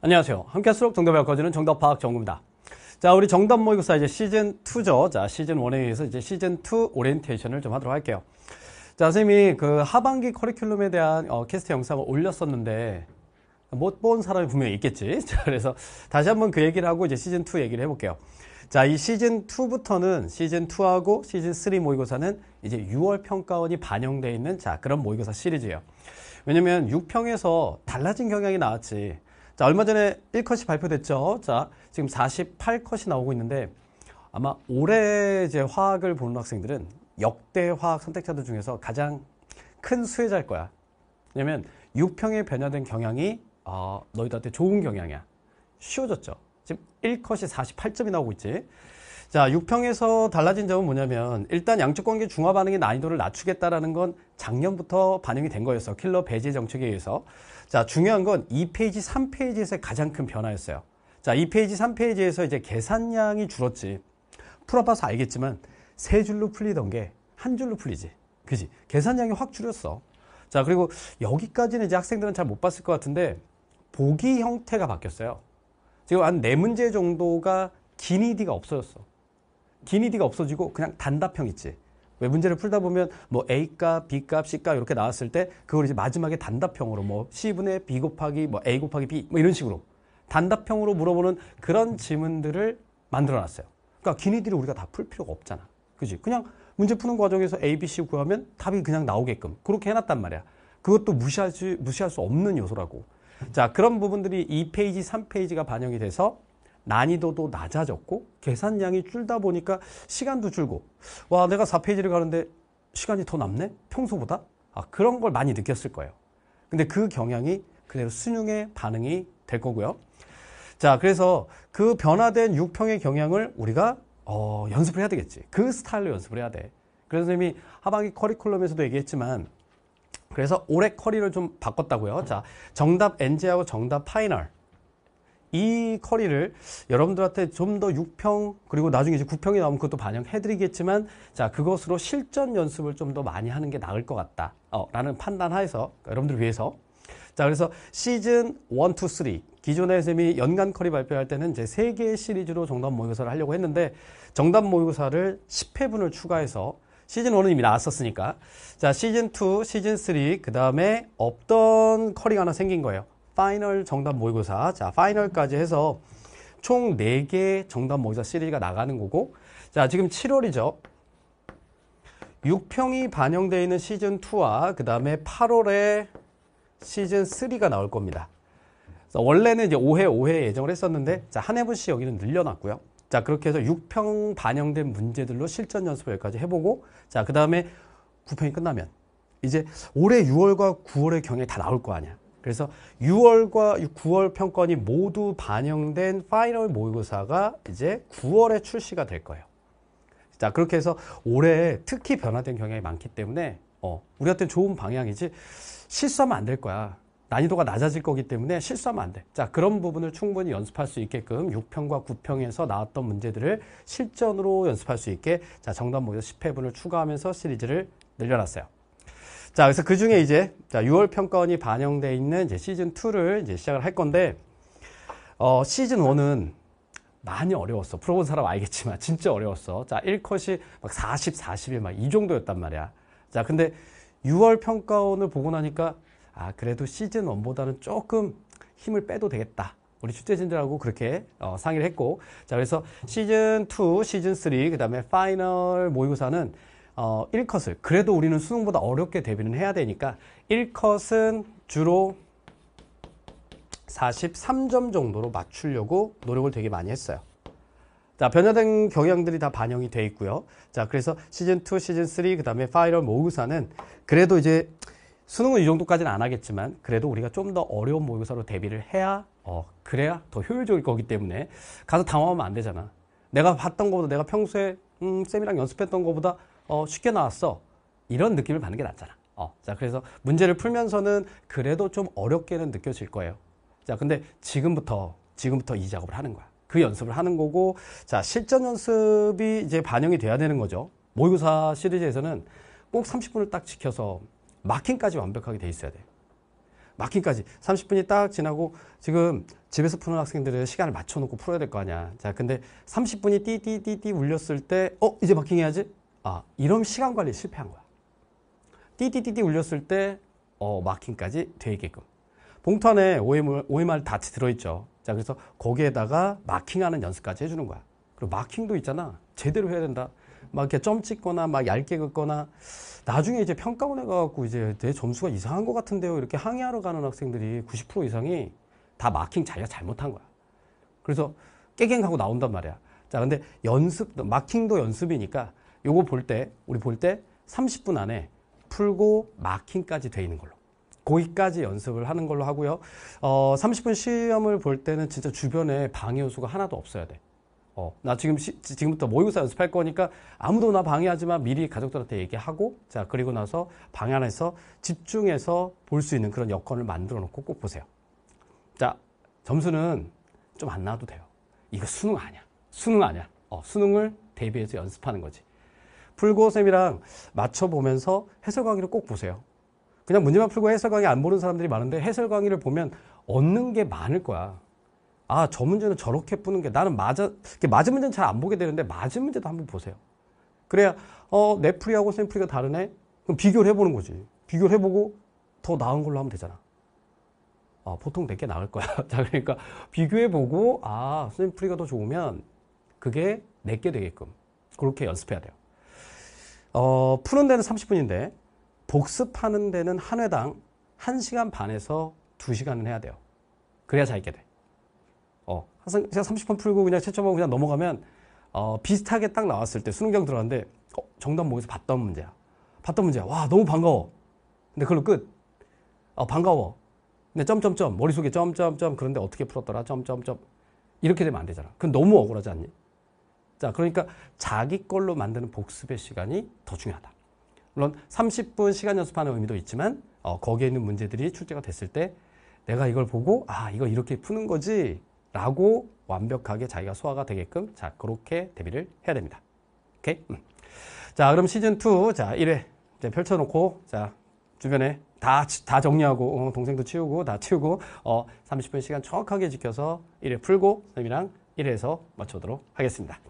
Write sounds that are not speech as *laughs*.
안녕하세요. 함께 수록 정답을 거주는 정답 파악 정구입니다. 자, 우리 정답 모의고사 이제 시즌 2죠. 자, 시즌 1에 의해서 이제 시즌 2 오리엔테이션을 좀 하도록 할게요. 자, 선생님이 그 하반기 커리큘럼에 대한 어, 캐스트 영상을 올렸었는데 못 본 사람이 분명히 있겠지. *laughs* 자, 그래서 다시 한번 그 얘기를 하고 이제 시즌 2 얘기를 해볼게요. 자, 이 시즌 2부터는 시즌 2하고 시즌 3 모의고사는 이제 6월 평가원이 반영되어 있는 자, 그런 모의고사 시리즈예요. 왜냐면 6평에서 달라진 경향이 나왔지. 자, 얼마 전에 1컷이 발표됐죠. 자, 지금 48컷이 나오고 있는데 아마 올해 이제 화학을 보는 학생들은 역대 화학 선택자들 중에서 가장 큰 수혜자일 거야. 왜냐면 6평에 변화된 경향이 어, 너희들한테 좋은 경향이야. 쉬워졌죠. 지금 1컷이 48점이 나오고 있지. 자, 6평에서 달라진 점은 뭐냐면 일단 양측 관계 중화 반응의 난이도를 낮추겠다라는 건 작년부터 반영이 된 거였어. 킬러 배제 정책에 의해서. 자, 중요한 건 2페이지, 3페이지에서의 가장 큰 변화였어요. 자, 2페이지, 3페이지에서 이제 계산량이 줄었지. 풀어봐서 알겠지만 세 줄로 풀리던 게 한 줄로 풀리지. 그지? 계산량이 확 줄였어. 자, 그리고 여기까지는 이제 학생들은 잘 못 봤을 것 같은데 보기 형태가 바뀌었어요. 지금 한 네 문제 정도가 긴 이디가 없어졌어. 기니디가 없어지고 그냥 단답형 있지. 왜 문제를 풀다 보면 뭐 A값, B값, C값 이렇게 나왔을 때 그걸 이제 마지막에 단답형으로 뭐 C분의 B 곱하기 뭐 A 곱하기 B 뭐 이런 식으로 단답형으로 물어보는 그런 지문들을 만들어 놨어요. 그러니까 기니디를 우리가 다 풀 필요가 없잖아. 그지? 그냥 문제 푸는 과정에서 A, B, C 구하면 답이 그냥 나오게끔 그렇게 해놨단 말이야. 그것도 무시하지, 무시할 수 없는 요소라고. 자, 그런 부분들이 2페이지, 3페이지가 반영이 돼서 난이도도 낮아졌고 계산량이 줄다 보니까 시간도 줄고 와 내가 4페이지를 가는데 시간이 더 남네? 평소보다? 아, 그런 걸 많이 느꼈을 거예요. 근데 그 경향이 그대로 수능의 반응이 될 거고요. 자, 그래서 그 변화된 6평의 경향을 우리가 어, 연습을 해야 되겠지. 그 스타일로 연습을 해야 돼. 그래서 선생님이 하반기 커리큘럼에서도 얘기했지만 그래서 올해 커리를 좀 바꿨다고요. 자, 정답 NG하고 정답 파이널. 이 커리를 여러분들한테 좀 더 6평 그리고 나중에 이제 9평이 나오면 그것도 반영해 드리겠지만 자 그것으로 실전 연습을 좀 더 많이 하는 게 나을 것 같다 어, 라는 판단하에서 그러니까 여러분들 위해서 자 그래서 시즌 1, 2, 3 기존에 쌤이 연간 커리 발표할 때는 이제 3개의 시리즈로 정답 모의고사를 하려고 했는데 정답 모의고사를 10회분을 추가해서 시즌 1은 이미 나왔었으니까 자 시즌 2, 시즌 3그 다음에 없던 커리가 하나 생긴 거예요 파이널 정답 모의고사, 자, 파이널까지 해서 총 4개 정답 모의고사 시리즈가 나가는 거고, 자, 지금 7월이죠. 6평이 반영되어 있는 시즌2와 그 다음에 8월에 시즌3가 나올 겁니다. 원래는 이제 5회, 5회 예정을 했었는데, 자, 한 해분씩 여기는 늘려놨고요. 자, 그렇게 해서 6평 반영된 문제들로 실전 연습 여기까지 해보고, 자, 그 다음에 9평이 끝나면, 이제 올해 6월과 9월의 경에 다 나올 거 아니야. 그래서 6월과 9월 평가원이 모두 반영된 파이널 모의고사가 이제 9월에 출시가 될 거예요. 자 그렇게 해서 올해 특히 변화된 경향이 많기 때문에 어, 우리한테는 좋은 방향이지 실수하면 안 될 거야. 난이도가 낮아질 거기 때문에 실수하면 안 돼. 자, 그런 부분을 충분히 연습할 수 있게끔 6평과 9평에서 나왔던 문제들을 실전으로 연습할 수 있게 자, 정답 모의고사 10회분을 추가하면서 시리즈를 늘려놨어요. 자, 그래서 그 중에 이제 자, 6월 평가원이 반영돼 있는 이제 시즌 2를 이제 시작을 할 건데 어, 시즌 1은 많이 어려웠어. 풀어본 사람 알겠지만 진짜 어려웠어. 자, 1컷이 막 40, 41, 막이 정도였단 말이야. 자, 근데 6월 평가원을 보고 나니까 아, 그래도 시즌 1보다는 조금 힘을 빼도 되겠다. 우리 출제진들하고 그렇게 어, 상의를 했고 자 그래서 시즌 2, 시즌 3, 그 다음에 파이널 모의고사는 어, 1컷을 그래도 우리는 수능보다 어렵게 대비는 해야 되니까 1컷은 주로 43점 정도로 맞추려고 노력을 되게 많이 했어요. 자, 변화된 경향들이 다 반영이 돼 있고요. 자, 그래서 시즌2, 시즌3, 그 다음에 파이럴 모의고사는 그래도 이제 수능은 이 정도까지는 안 하겠지만 그래도 우리가 좀 더 어려운 모의고사로 대비를 해야 어, 그래야 더 효율적일 거기 때문에 가서 당황하면 안 되잖아. 내가 봤던 것보다 내가 평소에 음, 쌤이랑 연습했던 것보다 어, 쉽게 나왔어. 이런 느낌을 받는 게 낫잖아. 어, 자, 그래서 문제를 풀면서는 그래도 좀 어렵게는 느껴질 거예요. 자, 근데 지금부터, 지금부터 이 작업을 하는 거야. 그 연습을 하는 거고, 자, 실전 연습이 이제 반영이 돼야 되는 거죠. 모의고사 시리즈에서는 꼭 30분을 딱 지켜서 마킹까지 완벽하게 돼 있어야 돼요. 마킹까지 30분이 딱 지나고 지금 집에서 푸는 학생들은 시간을 맞춰놓고 풀어야 될 거 아니야. 자, 근데 30분이 띠띠띠띠 울렸을 때, 어, 이제 마킹 해야지? 아, 이런 시간 관리 실패한 거야. 띠띠띠띠 울렸을 때 어, 마킹까지 되게끔. 봉투 안에 OMR, OMR 다치 들어있죠. 자, 그래서 거기에다가 마킹하는 연습까지 해주는 거야. 그리고 마킹도 있잖아. 제대로 해야 된다. 막 이렇게 점 찍거나 막 얇게 긋거나 나중에 이제 평가원에 가갖고 이제 내 점수가 이상한 것 같은데요. 이렇게 항의하러 가는 학생들이 90% 이상이 다 마킹 자기가 잘못한 거야. 그래서 깨갱하고 나온단 말이야. 자, 근데 연습, 마킹도 연습이니까 요거 볼 때 우리 볼 때 30분 안에 풀고 마킹까지 돼 있는 걸로 거기까지 연습을 하는 걸로 하고요. 어, 30분 시험을 볼 때는 진짜 주변에 방해 요소가 하나도 없어야 돼. 어, 나 지금 시, 지금부터 모의고사 뭐 연습할 거니까 아무도 나 방해하지 마 미리 가족들한테 얘기하고 자 그리고 나서 방해 안에서 집중해서 볼 수 있는 그런 여건을 만들어 놓고 꼭 보세요. 자 점수는 좀 안 나와도 돼요. 이거 수능 아니야. 수능 아니야. 어, 수능을 대비해서 연습하는 거지. 풀고쌤이랑 맞춰보면서 해설 강의를 꼭 보세요. 그냥 문제만 풀고 해설 강의 안 보는 사람들이 많은데 해설 강의를 보면 얻는 게 많을 거야. 아, 저 문제는 저렇게 푸는 게 나는 맞아, 맞은 문제는 잘 안 보게 되는데 맞은 문제도 한번 보세요. 그래야, 어, 내 풀이하고 쌤 풀이가 다르네? 그럼 비교를 해보는 거지. 비교를 해보고 더 나은 걸로 하면 되잖아. 아, 보통 내게 나을 거야. *laughs* 자, 그러니까 비교해보고, 아, 쌤 풀이가 더 좋으면 그게 내게 되게끔. 그렇게 연습해야 돼요. 어, 푸는 데는 30분인데 복습하는 데는 한 회당 1시간 반에서 2시간은 해야 돼요. 그래야 잘 읽게 돼. 어, 항상 제가 30분 풀고 그냥 채점하고 그냥 넘어가면 어, 비슷하게 딱 나왔을 때 수능장 들어갔는데 어, 정답 모에서 봤던 문제야. 봤던 문제야. 와 너무 반가워. 근데 그걸로 끝. 어, 반가워. 근데 점점점 머릿속에 점점점 그런데 어떻게 풀었더라 점점점 이렇게 되면 안 되잖아. 그건 너무 억울하지 않니? 자, 그러니까 자기 걸로 만드는 복습의 시간이 더 중요하다. 물론 30분 시간 연습하는 의미도 있지만 어, 거기에 있는 문제들이 출제가 됐을 때 내가 이걸 보고 아 이거 이렇게 푸는 거지 라고 완벽하게 자기가 소화가 되게끔 자 그렇게 대비를 해야 됩니다. 오케이? 음. 자 그럼 시즌2 자 1회 이제 펼쳐놓고 자 주변에 다, 다 정리하고 어, 동생도 치우고 다 치우고 어, 30분 시간 정확하게 지켜서 1회 풀고 선생님이랑 1회에서 맞춰치도록 하겠습니다.